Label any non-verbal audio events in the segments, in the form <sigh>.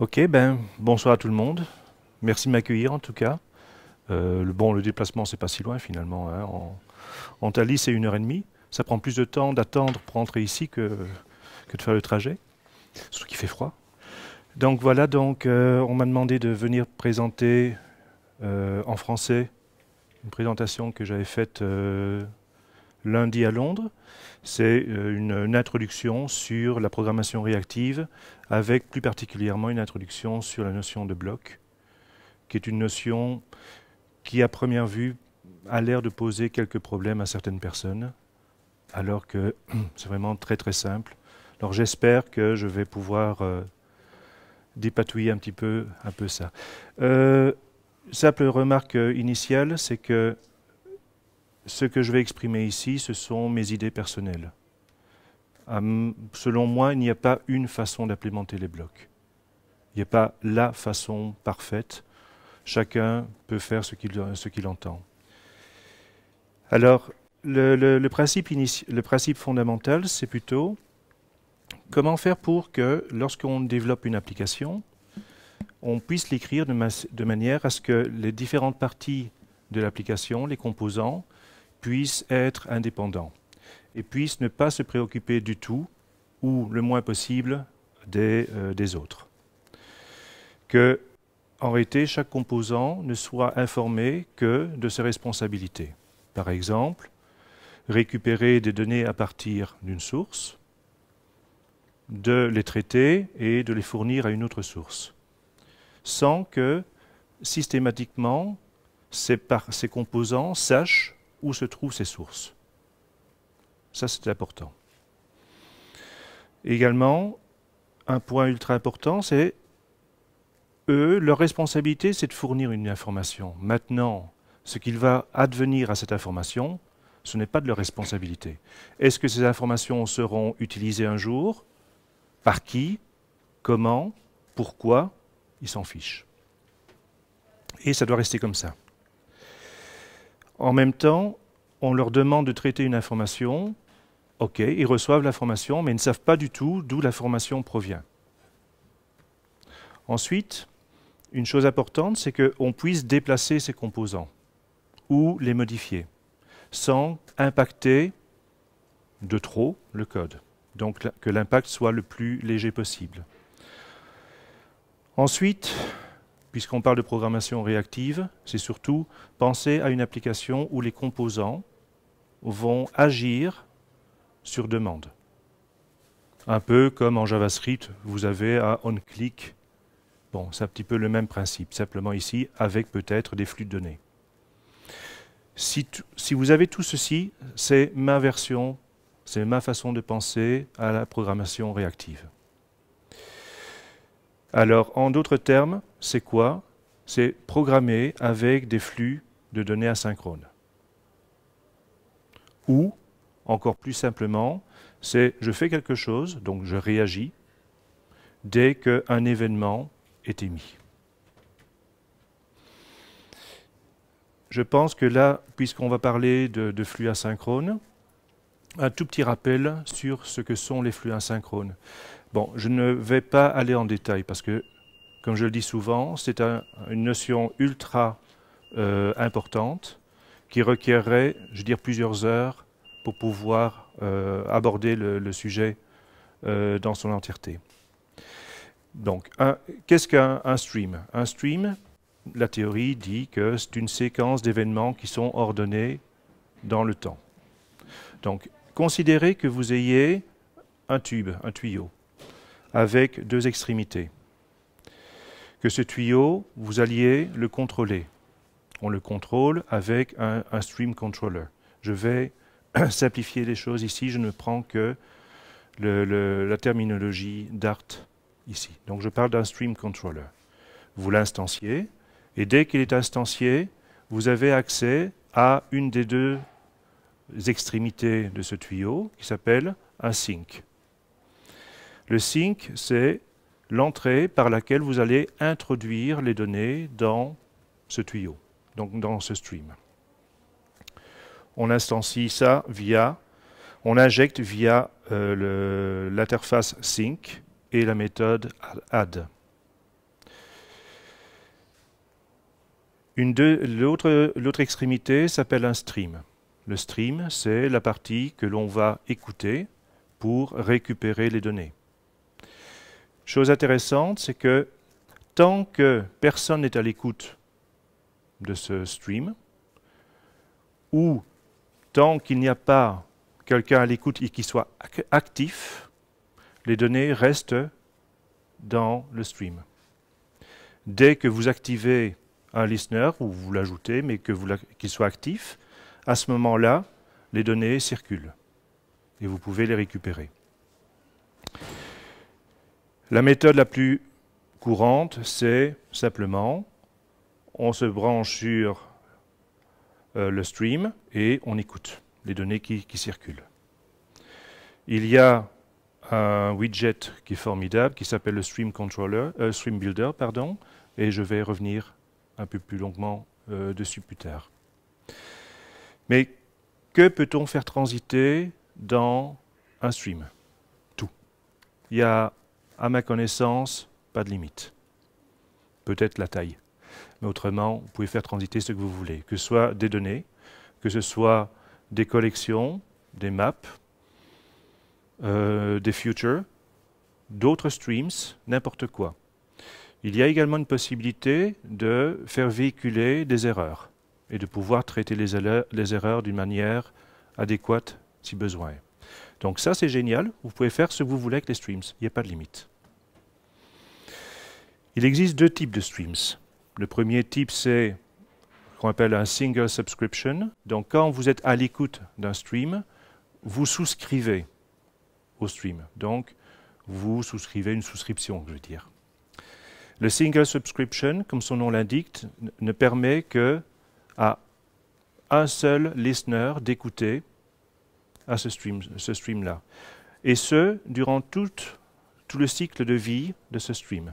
Ok, ben bonsoir à tout le monde. Merci de m'accueillir en tout cas. Euh, le, bon, le déplacement, c'est pas si loin finalement. Hein. En, en c'est une heure et demie. Ça prend plus de temps d'attendre pour entrer ici que, de faire le trajet, surtout qu'il fait froid. Donc voilà, donc euh, on m'a demandé de venir présenter euh, en français une présentation que j'avais faite lundi à Londres. C'est euh, une, introduction sur la programmation réactive, avec plus particulièrement une introduction sur la notion de bloc, qui est une notion qui, à première vue, a l'air de poser quelques problèmes à certaines personnes, alors que <clears throat> c'est vraiment très très simple. Alors j'espère que je vais pouvoir euh, dépatouiller un petit peu, un peu ça. Euh, simple remarque initiale, c'est que ce que je vais exprimer ici, ce sont mes idées personnelles. Hum, selon moi, il n'y a pas une façon d'implémenter les blocs. Il n'y a pas la façon parfaite. Chacun peut faire ce qu'il entend. Alors, le, principe fondamental, c'est plutôt comment faire pour que lorsqu'on développe une application, on puisse l'écrire de, manière à ce que les différentes parties de l'application, les composants, puissent être indépendants et puissent ne pas se préoccuper du tout ou le moins possible des, euh, des autres. Que, en réalité, chaque composant ne soit informé que de ses responsabilités. Par exemple, récupérer des données à partir d'une source, de les traiter et de les fournir à une autre source, sans que systématiquement ces composants sachent où se trouvent ces sources. Ça, c'est important. Également, un point ultra important, c'est eux, leur responsabilité, c'est de fournir une information. Maintenant, ce qu'il va advenir à cette information, ce n'est pas de leur responsabilité. Est-ce que ces informations seront utilisées un jour Par qui Comment Pourquoi Ils s'en fichent. Et ça doit rester comme ça. En même temps, on leur demande de traiter une information, ok, ils reçoivent l'information, mais ils ne savent pas du tout d'où l'information provient. Ensuite, une chose importante, c'est qu'on puisse déplacer ces composants ou les modifier sans impacter de trop le code. Donc que l'impact soit le plus léger possible. Ensuite, puisqu'on parle de programmation réactive, c'est surtout penser à une application où les composants vont agir sur demande. Un peu comme en JavaScript, vous avez un onClick, Bon, c'est un petit peu le même principe, simplement ici avec peut-être des flux de données. si vous avez tout ceci, c'est ma version, c'est ma façon de penser à la programmation réactive. Alors, en d'autres termes, c'est quoi C'est programmer avec des flux de données asynchrones. Ou, encore plus simplement, c'est je fais quelque chose, donc je réagis, dès qu'un événement est émis. Je pense que là, puisqu'on va parler de, flux asynchrones, un tout petit rappel sur ce que sont les flux asynchrones. Bon, je ne vais pas aller en détail parce que comme je le dis souvent, c'est une notion ultra euh, importante qui requerrait, je veux plusieurs heures pour pouvoir euh, aborder le, sujet euh, dans son entièreté. Donc, qu'est-ce qu'un stream Un stream, la théorie dit que c'est une séquence d'événements qui sont ordonnés dans le temps. Donc, considérez que vous ayez un tube, un tuyau, avec deux extrémités que ce tuyau, vous alliez le contrôler. On le contrôle avec un, stream controller. Je vais <clears throat> simplifier les choses ici, je ne prends que la terminologie Dart ici. Donc je parle d'un stream controller. Vous l'instanciez, et dès qu'il est instancié, vous avez accès à une des deux extrémités de ce tuyau qui s'appelle un sync. Le sync, c'est l'entrée par laquelle vous allez introduire les données dans ce tuyau, donc dans ce stream. On instancie ça via, on injecte via euh, l'interface sync et la méthode add. L'autre extrémité s'appelle un stream. Le stream, c'est la partie que l'on va écouter pour récupérer les données. Chose intéressante, c'est que tant que personne n'est à l'écoute de ce stream, ou tant qu'il n'y a pas quelqu'un à l'écoute et qui soit actif, les données restent dans le stream. Dès que vous activez un listener, ou vous l'ajoutez, mais qu'il soit actif, à ce moment-là, les données circulent et vous pouvez les récupérer. La méthode la plus courante, c'est simplement, on se branche sur euh, le stream et on écoute les données qui, circulent. Il y a un widget qui est formidable, qui s'appelle le Stream, Controller, euh, Stream Builder, pardon, et je vais revenir un peu plus longuement euh, dessus plus tard. Mais que peut-on faire transiter dans un stream Tout. Il y a à ma connaissance, pas de limite. Peut-être la taille. Mais autrement, vous pouvez faire transiter ce que vous voulez, que ce soit des données, que ce soit des collections, des maps, euh, des futures, d'autres streams, n'importe quoi. Il y a également une possibilité de faire véhiculer des erreurs et de pouvoir traiter les, les erreurs d'une manière adéquate si besoin. Donc ça, c'est génial. Vous pouvez faire ce que vous voulez avec les streams. Il n'y a pas de limite. Il existe deux types de streams. Le premier type, c'est ce qu'on appelle un single subscription. Donc quand vous êtes à l'écoute d'un stream, vous souscrivez au stream. Donc vous souscrivez une souscription, je veux dire. Le single subscription, comme son nom l'indique, ne permet que à un seul listener d'écouter à ce stream-là. Ce stream Et ce, durant tout, le cycle de vie de ce stream.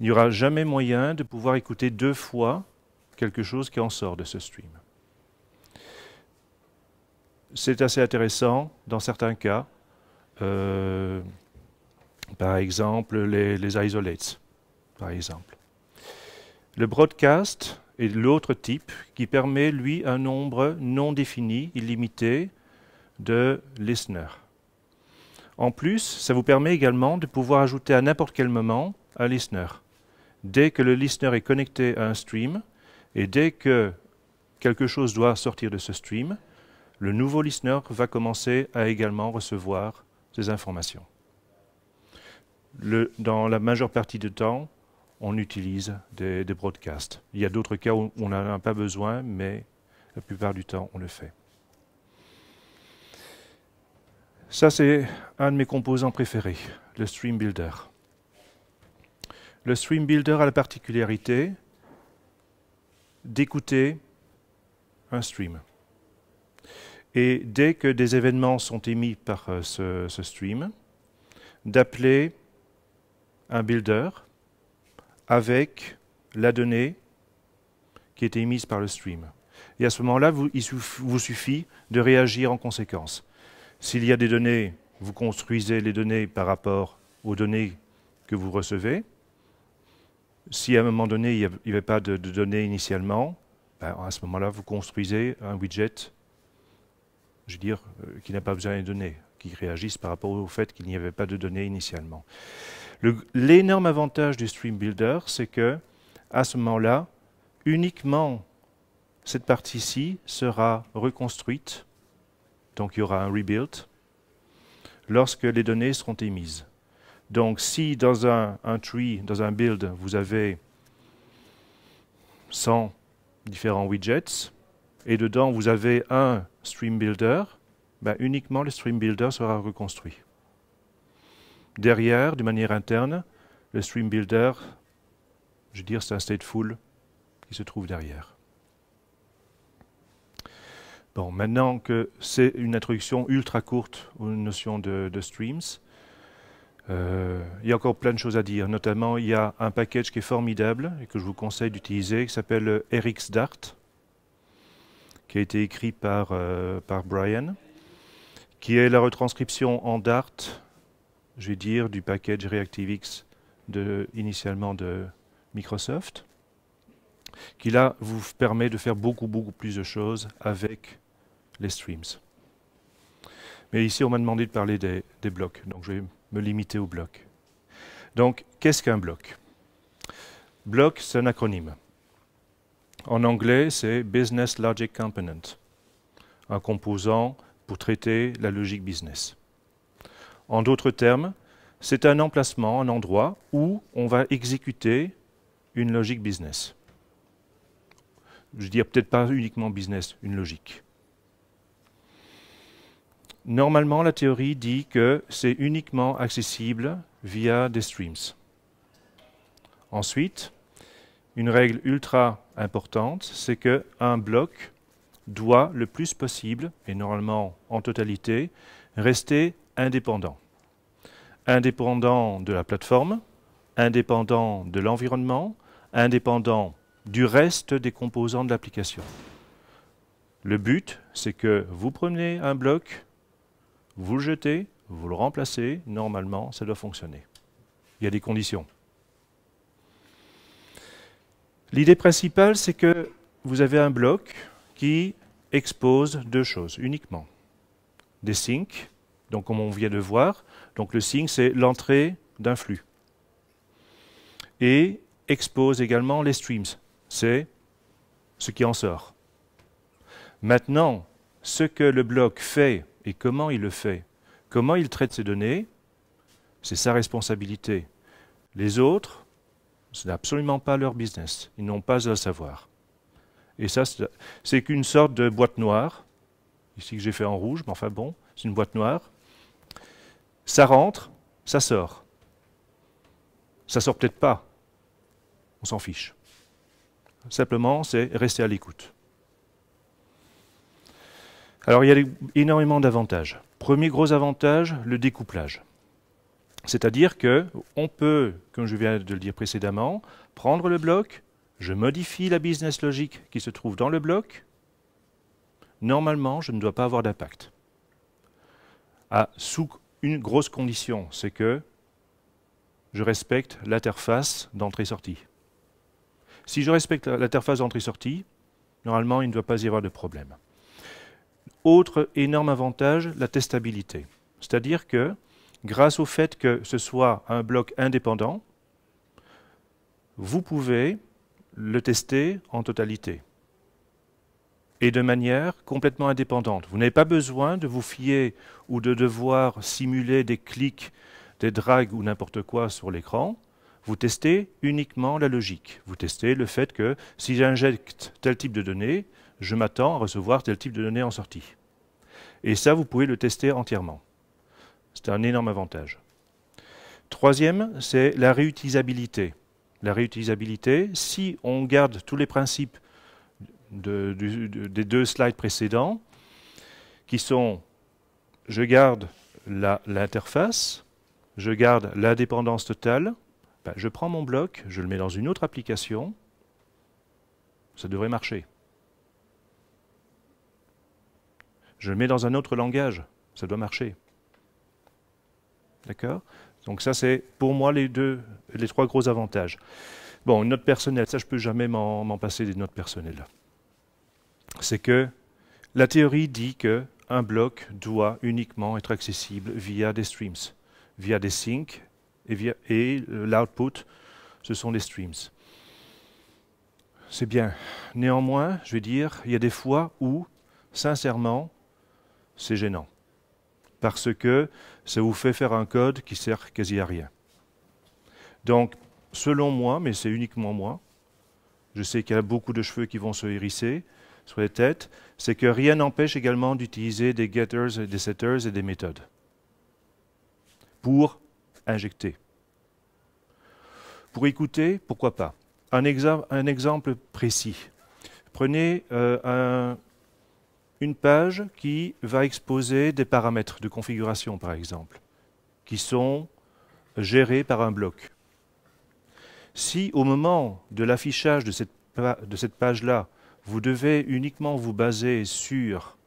Il n'y aura jamais moyen de pouvoir écouter deux fois quelque chose qui en sort de ce stream. C'est assez intéressant dans certains cas. Euh, par exemple, les, les, isolates, par exemple. Le broadcast est l'autre type qui permet, lui, un nombre non défini, illimité, de Listener. En plus, ça vous permet également de pouvoir ajouter à n'importe quel moment un listener. Dès que le listener est connecté à un stream, et dès que quelque chose doit sortir de ce stream, le nouveau listener va commencer à également recevoir ces informations. dans la majeure partie du temps, on utilise des broadcasts. Il y a d'autres cas où on n'en a pas besoin, mais la plupart du temps, on le fait. Ça, c'est un de mes composants préférés, le Stream Builder. Le Stream Builder a la particularité d'écouter un stream. Et dès que des événements sont émis par euh, ce, stream, d'appeler un builder avec la donnée qui était émise par le stream. Et à ce moment-là, il vous suffit de réagir en conséquence. S'il y a des données, vous construisez les données par rapport aux données que vous recevez. Si à un moment donné, il n'y avait pas de, données initialement, ben, à ce moment-là, vous construisez un widget, je dire, euh, qui n'a pas besoin de données, qui réagisse par rapport au fait qu'il n'y avait pas de données initialement. L'énorme avantage du Stream Builder, c'est que à ce moment-là, uniquement cette partie-ci sera reconstruite donc il y aura un rebuild lorsque les données seront émises. Donc si dans un, tree, dans un build, vous avez 100 différents widgets, et dedans vous avez un stream builder, ben, uniquement le stream builder sera reconstruit. Derrière, de manière interne, le stream builder, je veux dire, c'est un stateful qui se trouve derrière. Bon, maintenant que c'est une introduction ultra courte aux notions de, streams, euh, il y a encore plein de choses à dire. Notamment, il y a un package qui est formidable et que je vous conseille d'utiliser qui s'appelle RxDart, qui a été écrit par, euh, par Brian, qui est la retranscription en Dart, je vais dire, du package ReactiveX de, initialement de Microsoft, qui là vous permet de faire beaucoup, beaucoup plus de choses avec les streams. Mais ici, on m'a demandé de parler des, blocs, donc je vais me limiter aux blocs. Donc, qu'est-ce qu'un bloc Bloc, c'est un acronyme. En anglais, c'est Business Logic Component, un composant pour traiter la logique business. En d'autres termes, c'est un emplacement, un endroit où on va exécuter une logique business. Je dis peut-être pas uniquement business, une logique. Normalement, la théorie dit que c'est uniquement accessible via des streams. Ensuite, une règle ultra importante, c'est qu'un bloc doit le plus possible, et normalement en totalité, rester indépendant. Indépendant de la plateforme, indépendant de l'environnement, indépendant du reste des composants de l'application. Le but, c'est que vous prenez un bloc, vous le jetez, vous le remplacez, normalement, ça doit fonctionner. Il y a des conditions. L'idée principale, c'est que vous avez un bloc qui expose deux choses uniquement. Des sinks, donc comme on vient de voir, donc le sync c'est l'entrée d'un flux. Et expose également les streams, c'est ce qui en sort. Maintenant, ce que le bloc fait et comment il le fait. Comment il traite ses données, c'est sa responsabilité. Les autres, ce n'est absolument pas leur business. Ils n'ont pas à savoir. Et ça, c'est qu'une sorte de boîte noire. Ici que j'ai fait en rouge, mais enfin bon, c'est une boîte noire. Ça rentre, ça sort. Ça sort peut-être pas. On s'en fiche. Simplement, c'est rester à l'écoute. Alors il y a énormément d'avantages. Premier gros avantage, le découplage. C'est-à-dire que on peut, comme je viens de le dire précédemment, prendre le bloc, je modifie la business logique qui se trouve dans le bloc. Normalement, je ne dois pas avoir d'impact. Ah, sous une grosse condition, c'est que je respecte l'interface d'entrée-sortie. Si je respecte l'interface d'entrée-sortie, normalement, il ne doit pas y avoir de problème. Autre énorme avantage, la testabilité. C'est-à-dire que grâce au fait que ce soit un bloc indépendant, vous pouvez le tester en totalité et de manière complètement indépendante. Vous n'avez pas besoin de vous fier ou de devoir simuler des clics, des drags ou n'importe quoi sur l'écran vous testez uniquement la logique. Vous testez le fait que si j'injecte tel type de données, je m'attends à recevoir tel type de données en sortie. Et ça, vous pouvez le tester entièrement. C'est un énorme avantage. Troisième, c'est la réutilisabilité. La réutilisabilité, si on garde tous les principes des deux slides précédents, qui sont je garde l'interface, je garde l'indépendance totale, je prends mon bloc, je le mets dans une autre application, ça devrait marcher. Je le mets dans un autre langage, ça doit marcher. D'accord Donc ça, c'est pour moi les, deux, les trois gros avantages. Bon, une note personnelle, ça je ne peux jamais m'en passer des notes personnelles. C'est que la théorie dit qu'un bloc doit uniquement être accessible via des streams, via des syncs, et, euh, l'output, ce sont les streams. C'est bien. Néanmoins, je vais dire, il y a des fois où, sincèrement, c'est gênant. Parce que ça vous fait faire un code qui sert quasi à rien. Donc, selon moi, mais c'est uniquement moi, je sais qu'il y a beaucoup de cheveux qui vont se hérisser sur les têtes, c'est que rien n'empêche également d'utiliser des getters, et des setters et des méthodes pour injecter. Pour écouter, pourquoi pas un, exemple précis. Prenez euh, une page qui va exposer des paramètres de configuration, par exemple, qui sont gérés par un bloc. Si au moment de l'affichage de cette, cette page-là, vous devez uniquement vous baser sur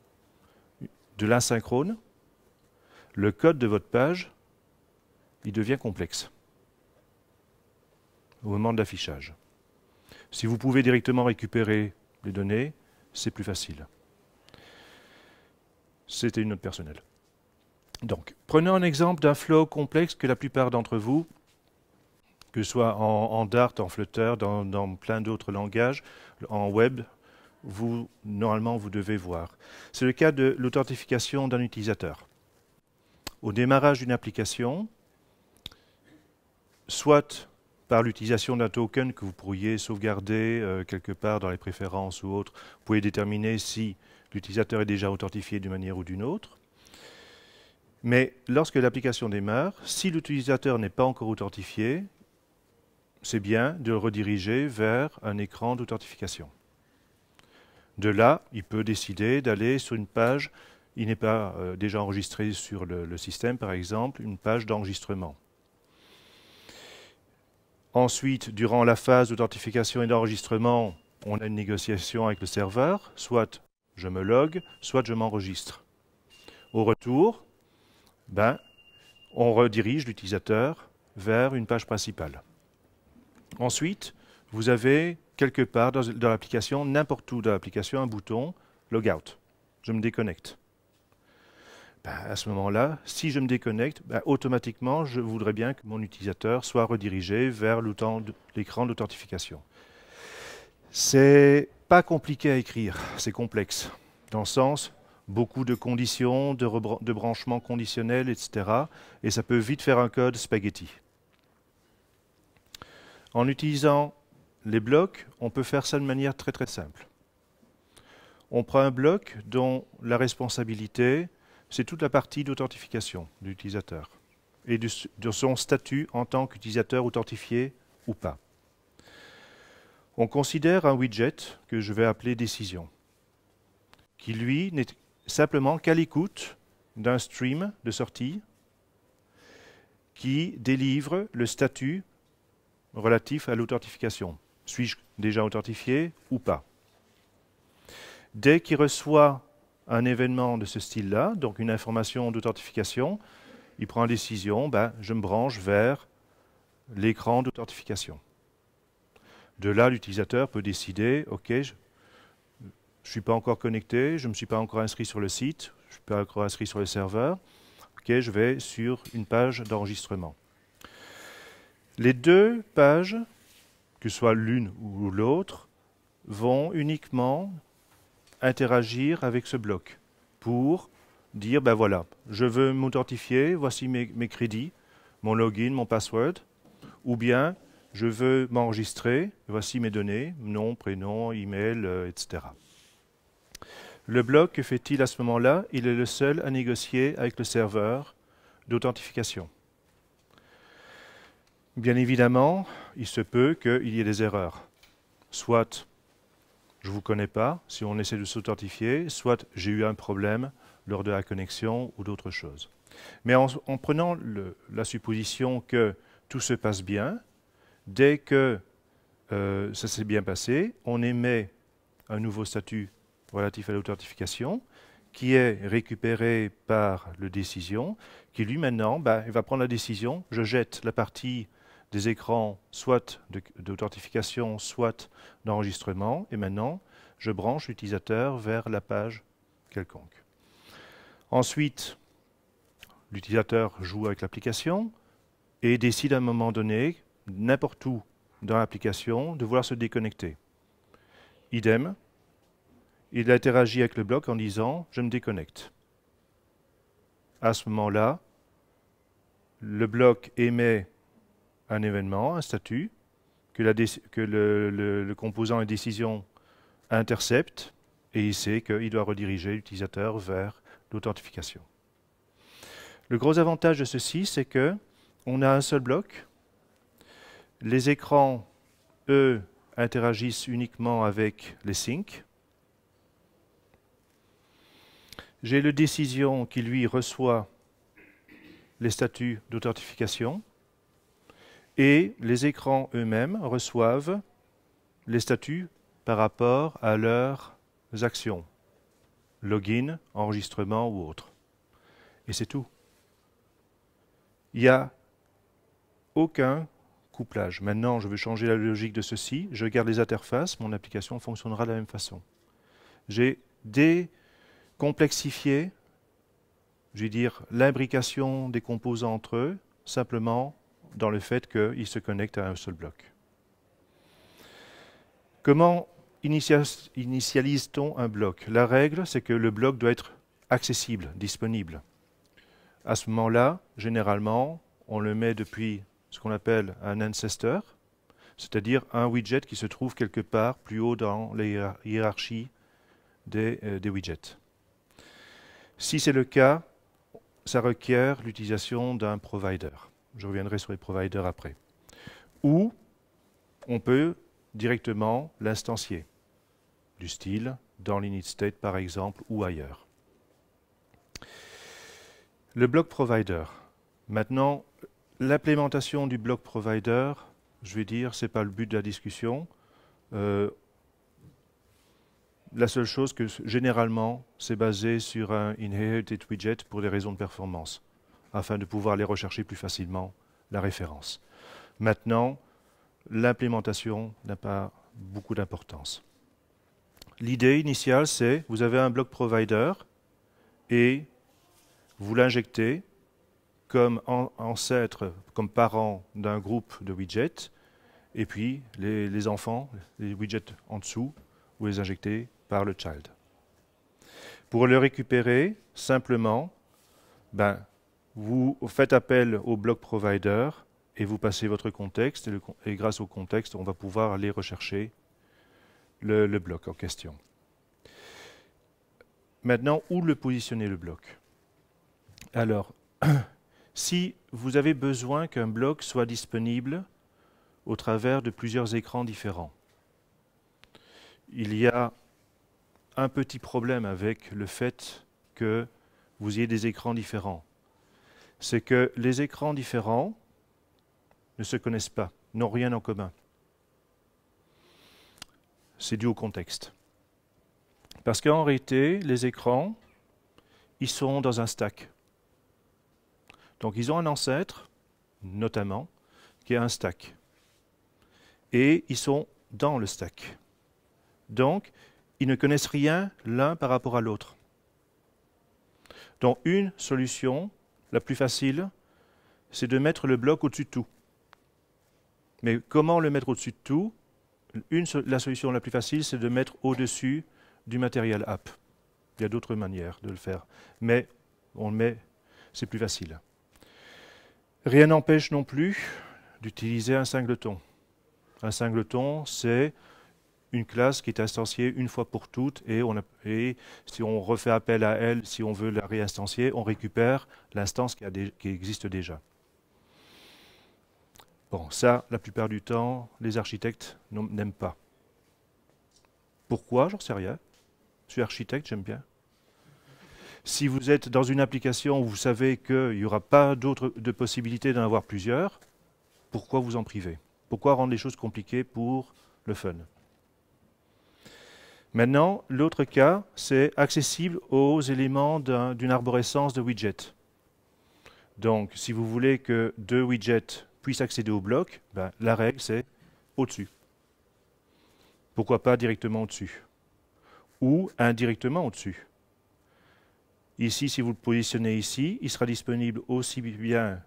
de l'asynchrone, le code de votre page il devient complexe au moment de l'affichage. Si vous pouvez directement récupérer les données, c'est plus facile. C'était une note personnelle. Donc, prenons un exemple d'un flow complexe que la plupart d'entre vous, que ce soit en, Dart, en Flutter, dans, dans plein d'autres langages, en web, vous, normalement, vous devez voir. C'est le cas de l'authentification d'un utilisateur. Au démarrage d'une application, soit par l'utilisation d'un token que vous pourriez sauvegarder euh, quelque part dans les préférences ou autre. vous pouvez déterminer si l'utilisateur est déjà authentifié d'une manière ou d'une autre. Mais lorsque l'application démarre, si l'utilisateur n'est pas encore authentifié, c'est bien de le rediriger vers un écran d'authentification. De là, il peut décider d'aller sur une page, il n'est pas euh, déjà enregistré sur le système par exemple, une page d'enregistrement. Ensuite, durant la phase d'authentification et d'enregistrement, on a une négociation avec le serveur, soit je me log, soit je m'enregistre. Au retour, ben, on redirige l'utilisateur vers une page principale. Ensuite, vous avez quelque part dans, l'application, n'importe où dans l'application, un bouton Logout. Je me déconnecte. Bah, à ce moment-là, si je me déconnecte, bah, automatiquement, je voudrais bien que mon utilisateur soit redirigé vers l'écran d'authentification. C'est pas compliqué à écrire, c'est complexe. Dans le sens, beaucoup de conditions, de, de branchements conditionnels, etc. Et ça peut vite faire un code spaghetti. En utilisant les blocs, on peut faire ça de manière très très simple. On prend un bloc dont la responsabilité c'est toute la partie d'authentification de l'utilisateur et de, son statut en tant qu'utilisateur authentifié ou pas. On considère un widget que je vais appeler décision, qui lui n'est simplement qu'à l'écoute d'un stream de sortie qui délivre le statut relatif à l'authentification. Suis-je déjà authentifié ou pas Dès qu'il reçoit un événement de ce style-là, donc une information d'authentification, il prend la décision, ben, je me branche vers l'écran d'authentification. De là, l'utilisateur peut décider, OK, je ne suis pas encore connecté, je ne me suis pas encore inscrit sur le site, je ne suis pas encore inscrit sur le serveur, OK, je vais sur une page d'enregistrement. Les deux pages, que ce soit l'une ou l'autre, vont uniquement interagir avec ce bloc pour dire, ben voilà, je veux m'authentifier, voici mes, crédits, mon login, mon password, ou bien je veux m'enregistrer, voici mes données, nom, prénom, email, euh, etc. Le bloc, que fait-il à ce moment-là Il est le seul à négocier avec le serveur d'authentification. Bien évidemment, il se peut qu'il y ait des erreurs. Soit je ne vous connais pas, si on essaie de s'authentifier, soit j'ai eu un problème lors de la connexion ou d'autres choses. Mais en, prenant la supposition que tout se passe bien, dès que euh, ça s'est bien passé, on émet un nouveau statut relatif à l'authentification qui est récupéré par le décision, qui lui maintenant bah, il va prendre la décision, je jette la partie des écrans soit d'authentification, soit d'enregistrement. Et maintenant, je branche l'utilisateur vers la page quelconque. Ensuite, l'utilisateur joue avec l'application et décide à un moment donné, n'importe où dans l'application, de vouloir se déconnecter. Idem, il interagit avec le bloc en disant « je me déconnecte ». À ce moment-là, le bloc émet un événement, un statut, que, le, composant et décision intercepte, et il sait qu'il doit rediriger l'utilisateur vers l'authentification. Le gros avantage de ceci, c'est que on a un seul bloc. Les écrans, eux, interagissent uniquement avec les syncs. J'ai le décision qui, lui, reçoit les statuts d'authentification et les écrans eux-mêmes reçoivent les statuts par rapport à leurs actions, login, enregistrement ou autre. Et c'est tout. Il n'y a aucun couplage. Maintenant, je veux changer la logique de ceci, je garde les interfaces, mon application fonctionnera de la même façon. J'ai décomplexifié, je dire, l'imbrication des composants entre eux, simplement dans le fait qu'il se connecte à un seul bloc. Comment initialise-t-on un bloc La règle, c'est que le bloc doit être accessible, disponible. À ce moment-là, généralement, on le met depuis ce qu'on appelle un ancestor, c'est-à-dire un widget qui se trouve quelque part plus haut dans la hiérarchie des euh, widgets. Si c'est le cas, ça requiert l'utilisation d'un provider. Je reviendrai sur les providers après. Ou on peut directement l'instancier, du style dans l'init state par exemple ou ailleurs. Le block provider. Maintenant, l'implémentation du block provider, je vais dire, ce n'est pas le but de la discussion. Euh, la seule chose que généralement, c'est basé sur un inherited widget pour des raisons de performance afin de pouvoir les rechercher plus facilement, la référence. Maintenant, l'implémentation n'a pas beaucoup d'importance. L'idée initiale, c'est vous avez un bloc provider et vous l'injectez comme ancêtre, comme parent d'un groupe de widgets, et puis les, enfants, les widgets en dessous, vous les injectez par le child. Pour le récupérer, simplement, ben, vous faites appel au block provider et vous passez votre contexte, et, grâce au contexte, on va pouvoir aller rechercher le, le bloc en question. Maintenant, où le positionner le bloc Alors, <clears throat> si vous avez besoin qu'un bloc soit disponible au travers de plusieurs écrans différents, il y a un petit problème avec le fait que vous ayez des écrans différents c'est que les écrans différents ne se connaissent pas, n'ont rien en commun. C'est dû au contexte. Parce qu'en réalité, les écrans, ils sont dans un stack. Donc ils ont un ancêtre, notamment, qui a un stack. Et ils sont dans le stack. Donc, ils ne connaissent rien l'un par rapport à l'autre. Donc une solution, la plus facile, c'est de mettre le bloc au-dessus de tout. Mais comment le mettre au-dessus de tout La solution la plus facile, c'est de mettre au-dessus du matériel app. Il y a d'autres manières de le faire. Mais on le met, c'est plus facile. Rien n'empêche non plus d'utiliser un singleton. Un singleton, c'est une classe qui est instanciée une fois pour toutes et, si on refait appel à elle, si on veut la réinstancier, on récupère l'instance qui, existe déjà. Bon, ça, la plupart du temps, les architectes n'aiment pas. Pourquoi J'en sais rien. Je suis architecte, j'aime bien. Si vous êtes dans une application où vous savez qu'il n'y aura pas d'autres possibilités d'en avoir plusieurs, pourquoi vous en priver Pourquoi rendre les choses compliquées pour le fun Maintenant, l'autre cas, c'est accessible aux éléments d'une arborescence de widgets. Donc, si vous voulez que deux widgets puissent accéder au bloc, ben, la règle, c'est au-dessus. Pourquoi pas directement au-dessus Ou indirectement au-dessus. Ici, si vous le positionnez ici, il sera disponible aussi bien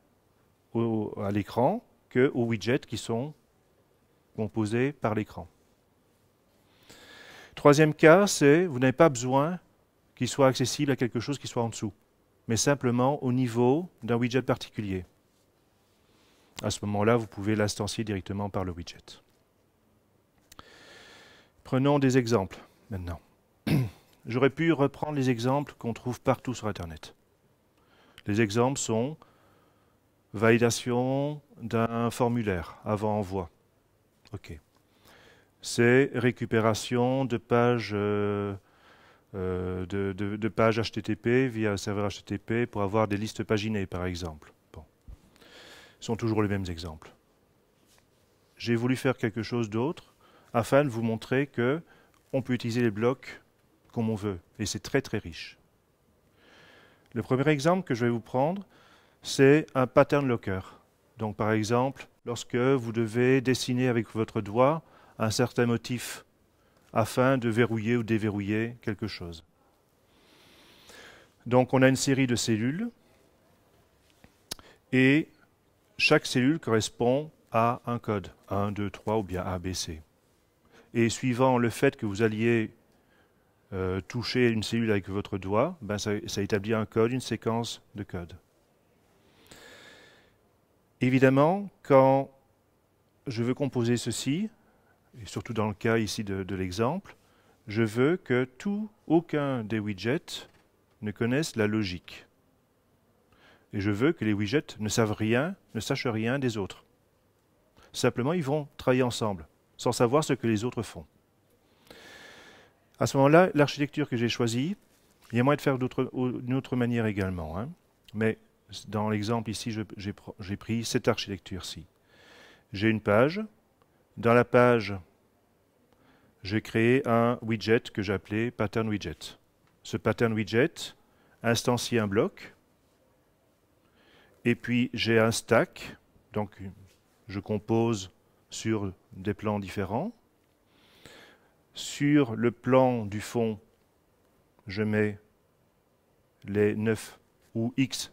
à l'écran que aux widgets qui sont composés par l'écran. Troisième cas, c'est vous n'avez pas besoin qu'il soit accessible à quelque chose qui soit en dessous, mais simplement au niveau d'un widget particulier. À ce moment-là, vous pouvez l'instancier directement par le widget. Prenons des exemples maintenant. <clears throat> J'aurais pu reprendre les exemples qu'on trouve partout sur Internet. Les exemples sont validation d'un formulaire avant envoi. OK c'est récupération de pages, euh, euh, de, HTTP via un serveur HTTP pour avoir des listes paginées, par exemple. Ce sont toujours les mêmes exemples. J'ai voulu faire quelque chose d'autre afin de vous montrer que on peut utiliser les blocs comme on veut, et c'est très très riche. Le premier exemple que je vais vous prendre, c'est un pattern locker. Donc par exemple, lorsque vous devez dessiner avec votre doigt un certain motif afin de verrouiller ou déverrouiller quelque chose. Donc on a une série de cellules et chaque cellule correspond à un code, 1, 2, 3 ou bien ABC. Et suivant le fait que vous alliez euh, toucher une cellule avec votre doigt, ben, ça, établit un code, une séquence de codes. Évidemment, quand je veux composer ceci, et surtout dans le cas ici de, l'exemple, je veux que tout, aucun des widgets ne connaisse la logique. Et je veux que les widgets ne savent rien, ne sachent rien des autres. Simplement, ils vont travailler ensemble, sans savoir ce que les autres font. À ce moment-là, l'architecture que j'ai choisie, il y a moyen de faire d'une autre manière également. Hein. Mais dans l'exemple ici, j'ai pris cette architecture-ci. J'ai une page, dans la page, j'ai créé un widget que j'ai appelé pattern widget. Ce pattern widget instancie un bloc, et puis j'ai un stack, donc je compose sur des plans différents. Sur le plan du fond, je mets les 9 ou X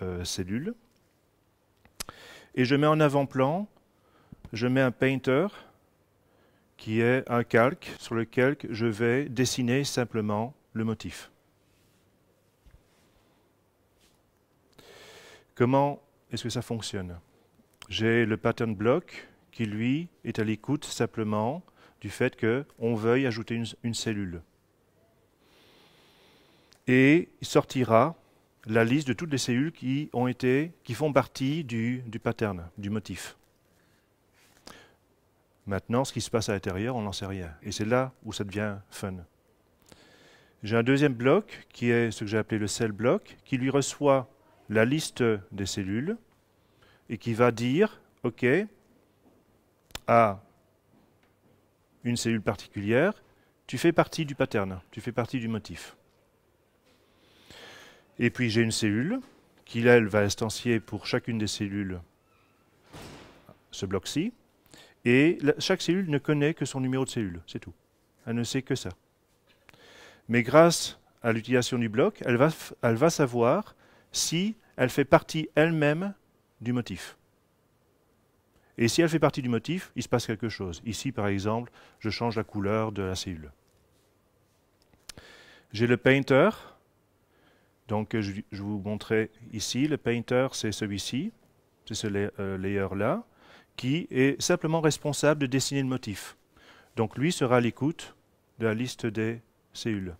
euh, cellules. Et je mets en avant-plan je mets un painter qui est un calque sur lequel je vais dessiner simplement le motif. Comment est-ce que ça fonctionne J'ai le pattern block qui, lui, est à l'écoute simplement du fait qu'on veuille ajouter une, cellule. Et il sortira la liste de toutes les cellules qui, ont été, qui font partie du pattern, du motif. Maintenant, ce qui se passe à l'intérieur, on n'en sait rien. Et c'est là où ça devient fun. J'ai un deuxième bloc, qui est ce que j'ai appelé le cell bloc, qui lui reçoit la liste des cellules et qui va dire, OK, à une cellule particulière, tu fais partie du pattern, tu fais partie du motif. Et puis j'ai une cellule qui, elle va instancier pour chacune des cellules ce bloc-ci, et chaque cellule ne connaît que son numéro de cellule, c'est tout. Elle ne sait que ça. Mais grâce à l'utilisation du bloc, elle va, elle va savoir si elle fait partie elle-même du motif. Et si elle fait partie du motif, il se passe quelque chose. Ici, par exemple, je change la couleur de la cellule. J'ai le painter. Donc, je, je vous montrais ici. Le painter, c'est celui-ci. C'est ce euh, layer-là qui est simplement responsable de dessiner le motif. Donc lui sera l'écoute de la liste des cellules.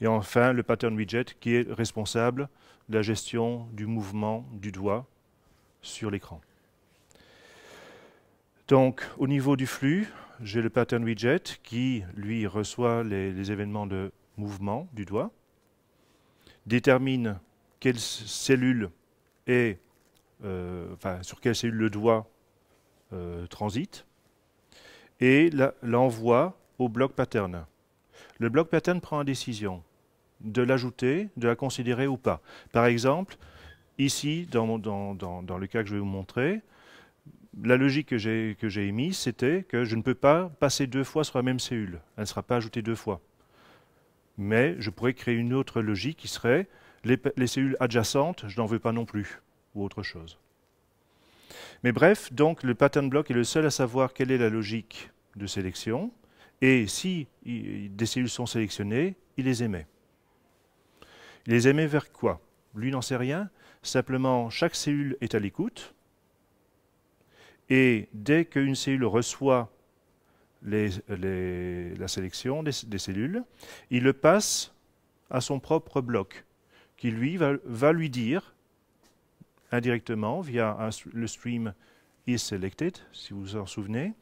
Et enfin, le pattern widget qui est responsable de la gestion du mouvement du doigt sur l'écran. Donc, au niveau du flux, j'ai le pattern widget qui, lui, reçoit les, événements de mouvement du doigt, détermine quelle cellule est, euh, enfin, sur quelle cellule le doigt euh, transit et l'envoie au bloc pattern. Le bloc pattern prend la décision de l'ajouter, de la considérer ou pas. Par exemple, ici, dans, le cas que je vais vous montrer, la logique que j'ai émise, c'était que je ne peux pas passer deux fois sur la même cellule. Elle ne sera pas ajoutée deux fois. Mais je pourrais créer une autre logique qui serait les cellules adjacentes, je n'en veux pas non plus, ou autre chose. Mais bref, donc le pattern block est le seul à savoir quelle est la logique de sélection, et si des cellules sont sélectionnées, il les émet. Il les émet vers quoi Lui n'en sait rien, simplement chaque cellule est à l'écoute, et dès qu'une cellule reçoit la sélection des, cellules, il le passe à son propre bloc, qui lui va lui dire indirectement via le stream is selected, si vous vous en souvenez,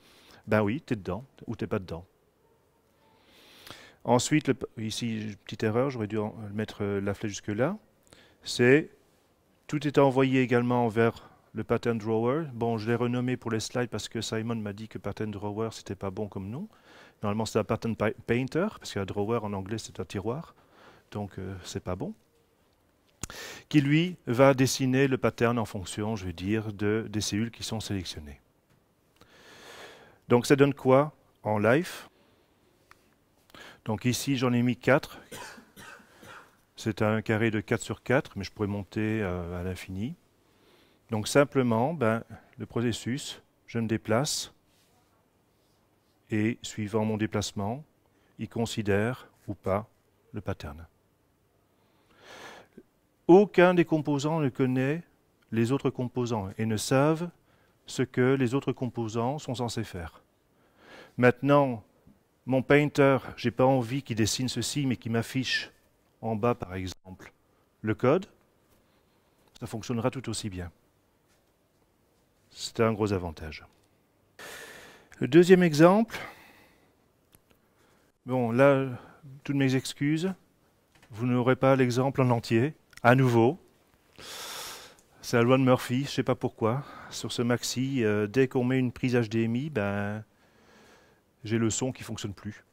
ben oui, tu es dedans ou tu n'es pas dedans. Ensuite, ici, petite erreur, j'aurais dû mettre euh, la flèche jusque-là, c'est tout est envoyé également vers le pattern drawer. Bon, je l'ai renommé pour les slides parce que Simon m'a dit que pattern drawer, c'était pas bon comme nom. Normalement, c'est un pattern painter, parce qu'un drawer en anglais, c'est un tiroir. Donc, ce euh, c'est pas bon qui lui va dessiner le pattern en fonction, je veux dire, des cellules qui sont sélectionnées. Donc ça donne quoi en live Donc ici j'en ai mis 4. C'est un carré de 4 sur 4, mais je pourrais monter euh, à l'infini. Donc simplement, ben, le processus, je me déplace, et suivant mon déplacement, il considère ou pas le pattern. Aucun des composants ne connaît les autres composants et ne savent ce que les autres composants sont censés faire. Maintenant, mon painter, je n'ai pas envie qu'il dessine ceci, mais qu'il m'affiche en bas, par exemple, le code. Ça fonctionnera tout aussi bien. C'est un gros avantage. Le deuxième exemple, bon là, toutes mes excuses, vous n'aurez pas l'exemple en entier, à nouveau. C'est la loi de Murphy, je ne sais pas pourquoi. Sur ce maxi, euh, dès qu'on met une prise HDMI, ben, j'ai le son qui ne fonctionne plus.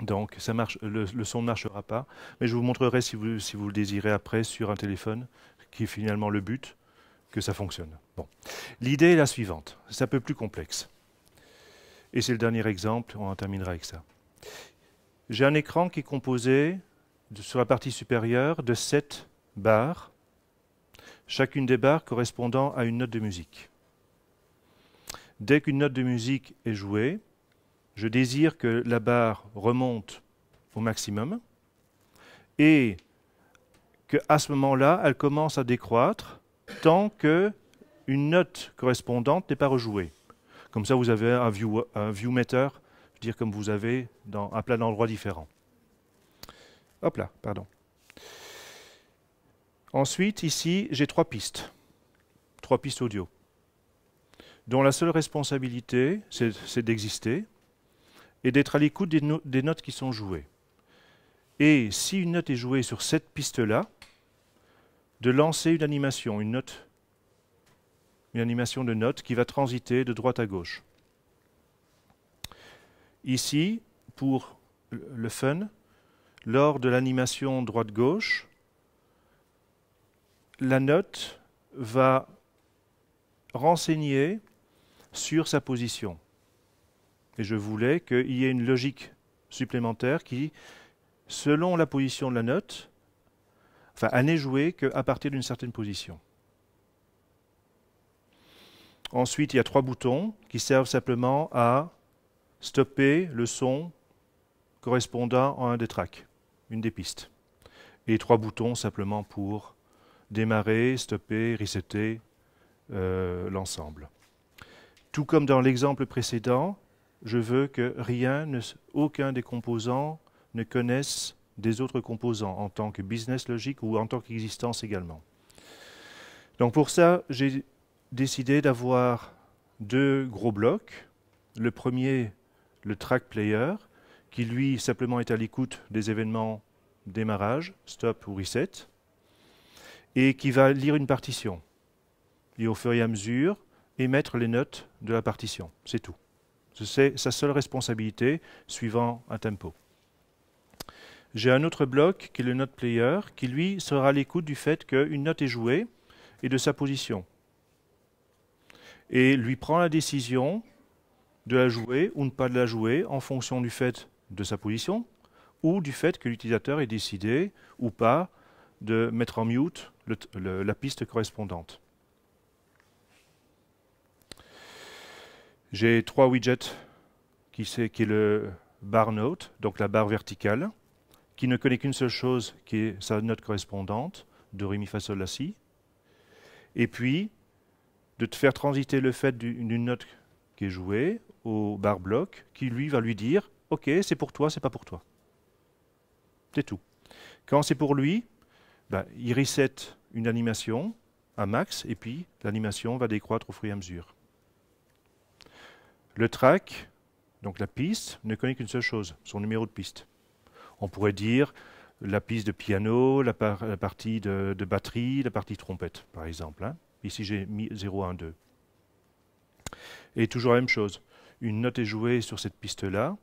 Donc ça marche, le, son ne marchera pas. Mais je vous montrerai, si vous, le désirez après, sur un téléphone, qui est finalement le but, que ça fonctionne. Bon. L'idée est la suivante, c'est un peu plus complexe. Et c'est le dernier exemple, on en terminera avec ça. J'ai un écran qui est composé sur la partie supérieure de sept barres, chacune des barres correspondant à une note de musique. Dès qu'une note de musique est jouée, je désire que la barre remonte au maximum et qu'à ce moment-là, elle commence à décroître tant que une note correspondante n'est pas rejouée. Comme ça, vous avez un view, un meter, je veux dire comme vous avez dans un plein d'endroits différents. Hop là, pardon. Ensuite, ici, j'ai trois pistes, trois pistes audio, dont la seule responsabilité, c'est d'exister et d'être à l'écoute des, notes qui sont jouées. Et si une note est jouée sur cette piste-là, de lancer une animation, une note, une animation de notes qui va transiter de droite à gauche. Ici, pour le fun, lors de l'animation droite-gauche, la note va renseigner sur sa position. Et je voulais qu'il y ait une logique supplémentaire qui, selon la position de la note, enfin, n'est jouée qu'à partir d'une certaine position. Ensuite, il y a trois boutons qui servent simplement à stopper le son correspondant à un des tracks une des pistes. Et trois boutons simplement pour démarrer, stopper, resetter euh, l'ensemble. Tout comme dans l'exemple précédent, je veux que rien, aucun des composants ne connaisse des autres composants en tant que business logique ou en tant qu'existence également. Donc pour ça, j'ai décidé d'avoir deux gros blocs. Le premier, le track player, qui lui simplement est à l'écoute des événements démarrage, stop ou reset, et qui va lire une partition, et au fur et à mesure émettre les notes de la partition. C'est tout. C'est sa seule responsabilité suivant un tempo. J'ai un autre bloc qui est le note player, qui lui sera à l'écoute du fait qu'une note est jouée et de sa position. Et lui prend la décision de la jouer ou ne pas de la jouer en fonction du fait de sa position ou du fait que l'utilisateur ait décidé ou pas de mettre en mute la piste correspondante. J'ai trois widgets qui, est, qui le bar note, donc la barre verticale, qui ne connaît qu'une seule chose, qui est sa note correspondante, de Mi, Fa Sol La Si. Et puis, de te faire transiter le fait d'une note qui est jouée au bar bloc, qui lui va lui dire ok, c'est pour toi, c'est pas pour toi. C'est tout. Quand c'est pour lui, ben, il reset une animation, un max, et puis l'animation va décroître au fur et à mesure. Le track, donc la piste, ne connaît qu'une seule chose, son numéro de piste. On pourrait dire la piste de piano, la, partie de, batterie, la partie trompette, par exemple. Hein. Ici, j'ai mis 0, 1, 2. Et toujours la même chose. Une note est jouée sur cette piste-là,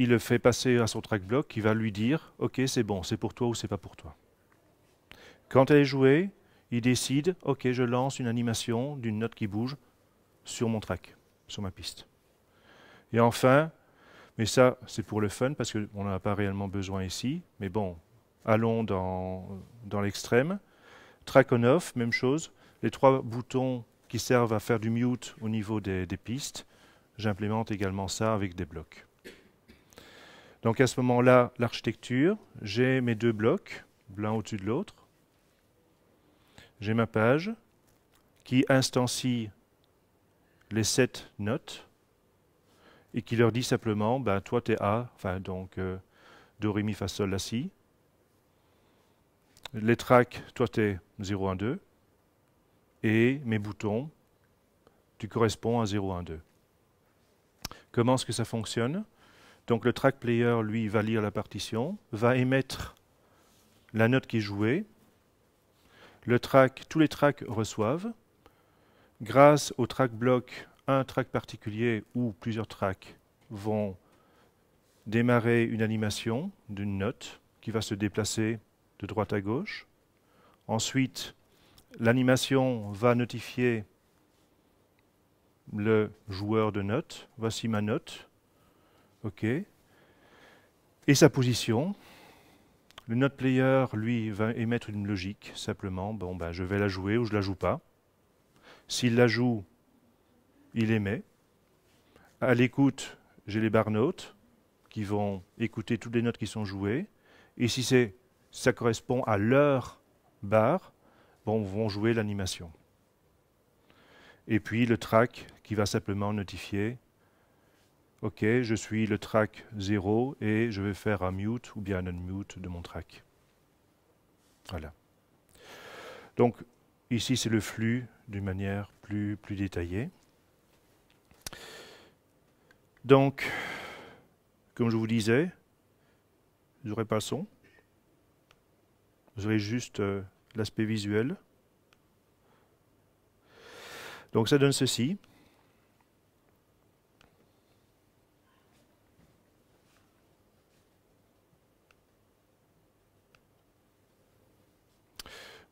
il le fait passer à son track block qui va lui dire OK, c'est bon, c'est pour toi ou c'est pas pour toi. Quand elle est jouée, il décide OK, je lance une animation d'une note qui bouge sur mon track, sur ma piste. Et enfin, mais ça c'est pour le fun parce qu'on n'en a pas réellement besoin ici, mais bon, allons dans, dans l'extrême. Track on off, même chose. Les trois boutons qui servent à faire du mute au niveau des pistes, j'implémente également ça avec des blocs. Donc à ce moment-là, l'architecture, j'ai mes deux blocs, l'un au-dessus de l'autre. J'ai ma page qui instancie les sept notes et qui leur dit simplement, ben, toi es A, enfin donc euh, Do, Ré, Mi, Fa, Sol, La, Si. Les tracks, toi t'es 0, 1, 2. Et mes boutons, tu corresponds à 0, 1, 2. Comment est-ce que ça fonctionne donc le track player, lui, va lire la partition, va émettre la note qui est jouée. Le track, tous les tracks reçoivent. Grâce au track block, un track particulier ou plusieurs tracks vont démarrer une animation d'une note qui va se déplacer de droite à gauche. Ensuite, l'animation va notifier le joueur de notes. Voici ma note. OK. Et sa position. Le note player, lui, va émettre une logique, simplement. Bon, ben, je vais la jouer ou je ne la joue pas. S'il la joue, il émet. À l'écoute, j'ai les bar notes qui vont écouter toutes les notes qui sont jouées. Et si c'est, ça correspond à leur barre, bon, vont jouer l'animation. Et puis le track qui va simplement notifier OK, je suis le track 0 et je vais faire un mute ou bien un unmute de mon track. Voilà. Donc ici, c'est le flux d'une manière plus, plus détaillée. Donc, comme je vous disais, vous n'aurez pas le son. Vous aurez juste euh, l'aspect visuel. Donc ça donne ceci.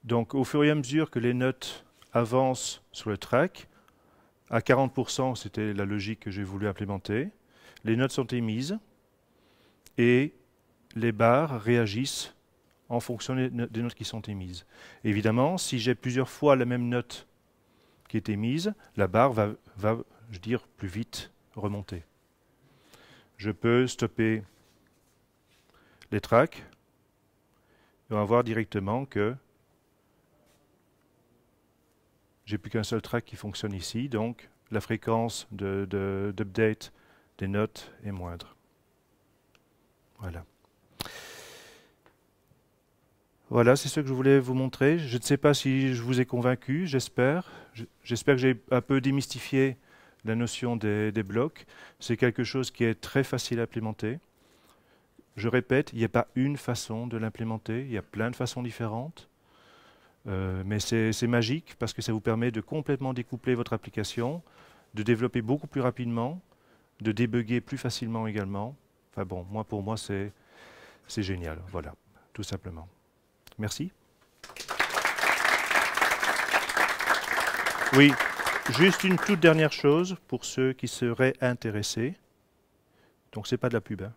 Donc au fur et à mesure que les notes avancent sur le track, à 40%, c'était la logique que j'ai voulu implémenter, les notes sont émises et les barres réagissent en fonction des notes qui sont émises. Évidemment, si j'ai plusieurs fois la même note qui est émise, la barre va, va je dire, plus vite remonter. Je peux stopper les tracks et on va voir directement que j'ai plus qu'un seul track qui fonctionne ici, donc la fréquence d'update des notes est moindre. Voilà. Voilà, c'est ce que je voulais vous montrer. Je ne sais pas si je vous ai convaincu, j'espère. J'espère que j'ai un peu démystifié la notion des blocs. C'est quelque chose qui est très facile à implémenter. Je répète, il n'y a pas une façon de l'implémenter, il y a plein de façons différentes. Euh, mais c'est magique parce que ça vous permet de complètement découpler votre application, de développer beaucoup plus rapidement, de débugger plus facilement également. Enfin bon, moi pour moi c'est génial, voilà, tout simplement. Merci. Oui, juste une toute dernière chose pour ceux qui seraient intéressés. Donc ce c'est pas de la pub. Hein.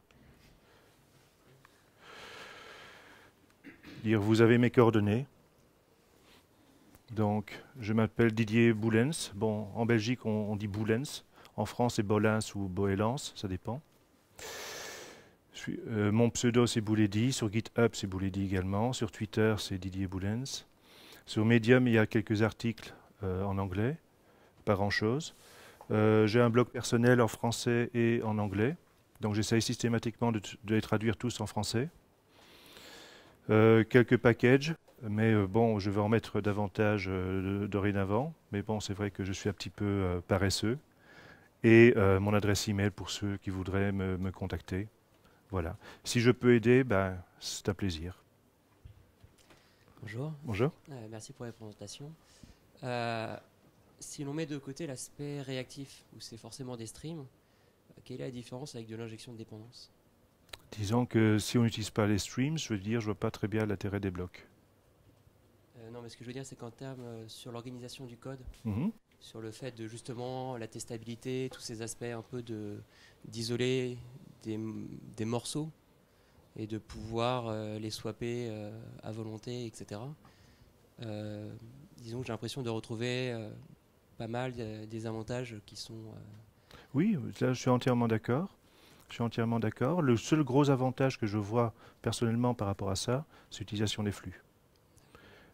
Dire vous avez mes coordonnées. Donc, je m'appelle Didier Boulens. Bon, en Belgique, on, dit Boulens. En France, c'est Bolens ou Boelens, ça dépend. Euh, mon pseudo, c'est Bouledi. Sur GitHub, c'est Bouledi également. Sur Twitter, c'est Didier Boulens. Sur Medium, il y a quelques articles euh, en anglais, pas grand-chose. Euh, j'ai un blog personnel en français et en anglais. Donc, j'essaye systématiquement de, les traduire tous en français. quelques packages. Mais euh, bon, je vais en mettre davantage euh, dorénavant. Mais bon, c'est vrai que je suis un petit peu euh, paresseux. Et mon adresse email pour ceux qui voudraient me, contacter. Voilà. Si je peux aider, ben, c'est un plaisir. Bonjour. Bonjour. merci pour la présentation. si l'on met de côté l'aspect réactif, où c'est forcément des streams, quelle est la différence avec de l'injection de dépendance Disons que si on n'utilise pas les streams, je veux dire, je vois pas très bien l'intérêt des blocs non, mais ce que je veux dire, c'est qu'en termes euh, sur l'organisation du code, mhm. sur le fait de justement la testabilité, tous ces aspects un peu d'isoler des, des, morceaux et de pouvoir euh, les swapper euh, à volonté, etc. disons que j'ai l'impression de retrouver pas mal des avantages qui sont. Oui, là, je suis entièrement d'accord. Je suis entièrement d'accord. Le seul gros avantage que je vois personnellement par rapport à ça, c'est l'utilisation des flux.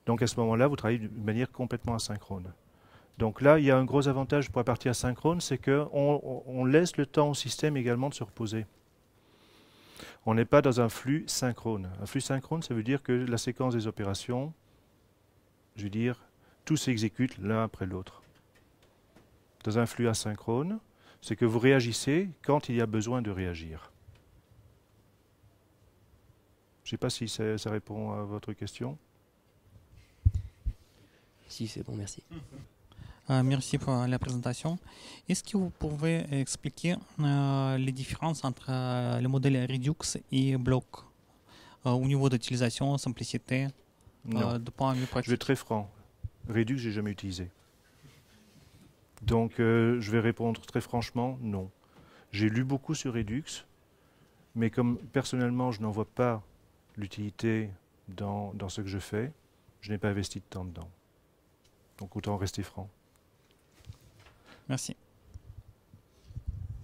Donc à ce moment-là, vous travaillez d'une manière complètement asynchrone. Donc là, il y a un gros avantage pour la partie asynchrone, c'est qu'on on laisse le temps au système également de se reposer. On n'est pas dans un flux synchrone. Un flux synchrone, ça veut dire que la séquence des opérations, je veux dire, tout s'exécute l'un après l'autre. Dans un flux asynchrone, c'est que vous réagissez quand il y a besoin de réagir. Je ne sais pas si ça répond à votre question. Si, c'est bon, merci. Euh, merci pour euh, la présentation. Est-ce que vous pouvez expliquer euh, les différences entre le modèle Redux et Block au niveau d'utilisation, simplicité de point de vue Je vais être très franc. Redux, je n'ai jamais utilisé. Donc, je vais répondre très franchement, non. J'ai lu beaucoup sur Redux, mais comme personnellement, je n'en vois pas l'utilité dans, dans ce que je fais, je n'ai pas investi de temps dedans. Donc autant rester franc. Merci.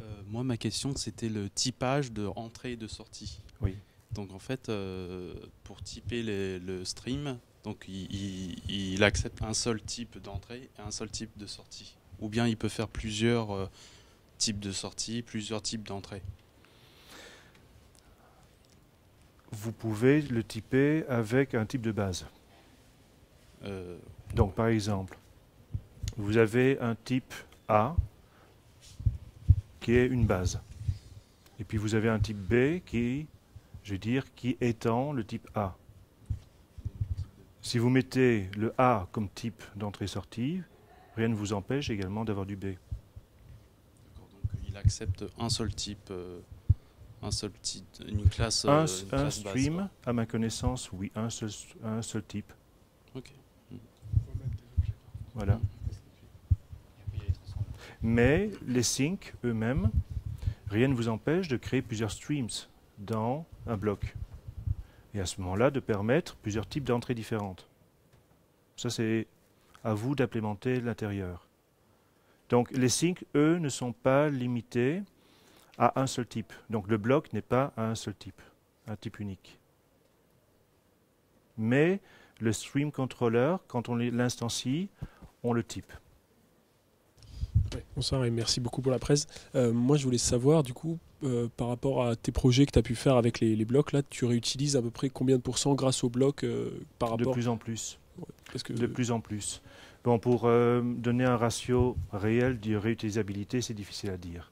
Euh, moi, ma question, c'était le typage de entrée et de sortie. Oui. Donc en fait, euh, pour typer le stream, donc il, accepte un seul type d'entrée et un seul type de sortie. Ou bien il peut faire plusieurs euh, types de sortie, plusieurs types d'entrée. Vous pouvez le typer avec un type de base. Donc par exemple, vous avez un type A qui est une base. Et puis vous avez un type B qui, je vais dire, qui étend le type A. Si vous mettez le A comme type d'entrée-sortie, rien ne vous empêche également d'avoir du B. il accepte un seul type, euh, un seul type, une classe. Un, euh, stream, à ma connaissance, oui, un seul type. Voilà. Mais les syncs eux-mêmes, rien ne vous empêche de créer plusieurs streams dans un bloc. Et à ce moment-là, de permettre plusieurs types d'entrées différentes. Ça, c'est à vous d'implémenter l'intérieur. Donc les syncs, eux, ne sont pas limités à un seul type. Donc le bloc n'est pas à un seul type, un type unique. Mais le stream controller, quand on l'instancie, on le type. bonsoir et merci beaucoup pour la presse. Euh, moi, je voulais savoir, du coup, euh, par rapport à tes projets que tu as pu faire avec les, blocs, là, tu réutilises à peu près combien de pourcents grâce aux blocs euh, par rapport De plus en plus. De plus en plus. Bon, pour donner un ratio réel de réutilisabilité, c'est difficile à dire.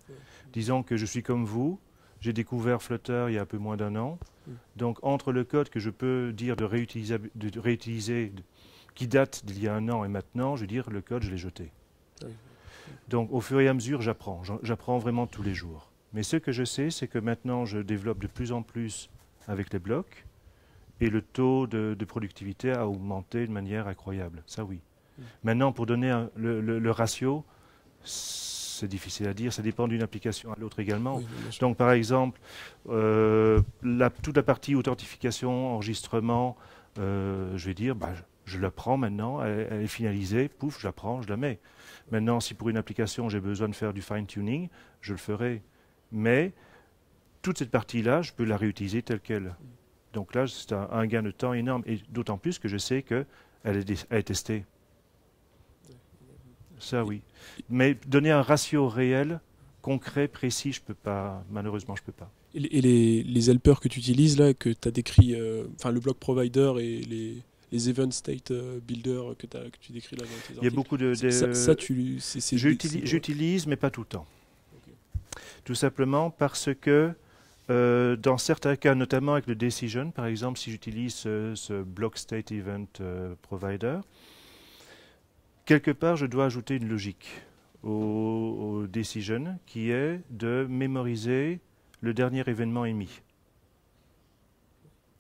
Disons que je suis comme vous, j'ai découvert Flutter il y a un peu moins d'un an. Donc entre le code que je peux dire de, réutiliser, qui date d'il y a un an et maintenant, je vais dire le code, je l'ai jeté. Donc au fur et à mesure, j'apprends. J'apprends vraiment tous les jours. Mais ce que je sais, c'est que maintenant, je développe de plus en plus avec les blocs et le taux de, productivité a augmenté de manière incroyable. Ça, oui. Mm. Maintenant, pour donner le ratio, c'est difficile à dire, ça dépend d'une application à l'autre également. Donc par exemple, euh, toute la partie authentification, enregistrement, euh, je vais dire, bah, je, la prends maintenant, elle, est finalisée, pouf, je la prends, je la mets. Maintenant, si pour une application j'ai besoin de faire du fine-tuning, je le ferai. Mais toute cette partie-là, je peux la réutiliser telle qu'elle. Donc là, c'est un, gain de temps énorme, et d'autant plus que je sais qu'elle est testée ça oui. Mais donner un ratio réel, concret, précis, je peux pas, malheureusement, je peux pas. Et les, les helpers que tu utilises là, que tu as décrit, euh, enfin le block provider et les, les event state euh, builder que, tu décris là dans tes Il y a beaucoup de. ça, J'utilise, mais pas tout le temps. Tout simplement parce que euh, dans certains cas, notamment avec le decision, par exemple, si j'utilise ce, block state event provider, quelque part, je dois ajouter une logique au, decision qui est de mémoriser le dernier événement émis.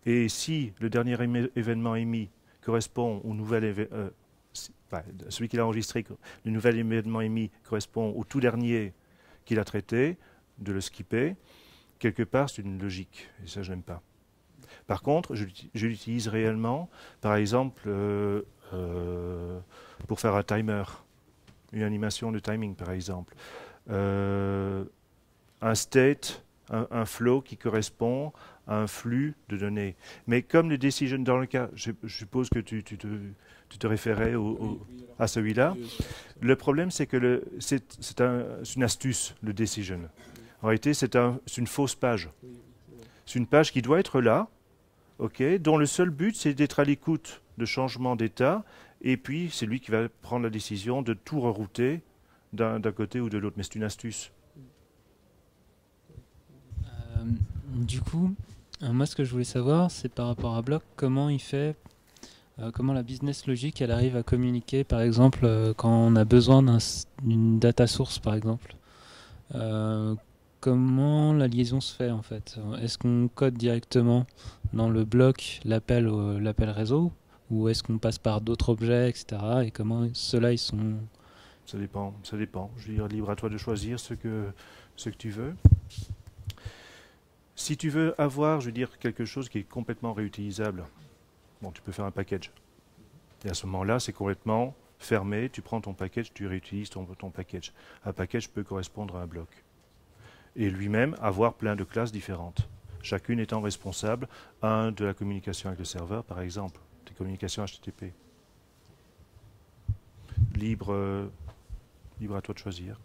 Et si le dernier événement émis correspond au nouvel événement euh, celui qu'il a enregistré, le nouvel événement émis correspond au tout dernier qu'il a traité, de le skipper, quelque part c'est une logique, et ça je n'aime pas. Par contre, je, l'utilise réellement, par exemple, euh, euh, pour faire un timer, une animation de timing par exemple. Euh, un state, un, flow qui correspond à un flux de données. Mais comme le decision, dans le cas, je, suppose que tu, te, référais à celui-là, le problème c'est que c'est une astuce, le decision. En réalité, c'est une fausse page. C'est une page qui doit être là, ok, dont le seul but c'est d'être à l'écoute de changement d'état et puis, c'est lui qui va prendre la décision de tout rerouter d'un côté ou de l'autre. Mais c'est une astuce. Euh, du coup, euh, moi, ce que je voulais savoir, c'est par rapport à Block, comment il fait, euh, comment la business logique, elle arrive à communiquer, par exemple, quand on a besoin d'une data source, par exemple. comment la liaison se fait, en fait Est-ce qu'on code directement dans le bloc l'appel l'appel réseau ou est-ce qu'on passe par d'autres objets, etc. Et comment ceux-là, ils sont... Ça dépend, ça dépend. Je veux dire, libre à toi de choisir ce que, ce que tu veux. Si tu veux avoir, je veux dire, quelque chose qui est complètement réutilisable, bon, tu peux faire un package. Et à ce moment-là, c'est complètement fermé, tu prends ton package, tu réutilises ton, package. Un package peut correspondre à un bloc. Et lui-même avoir plein de classes différentes, chacune étant responsable, un de la communication avec le serveur, par exemple, communication HTTP. Libre, euh, libre à toi de choisir.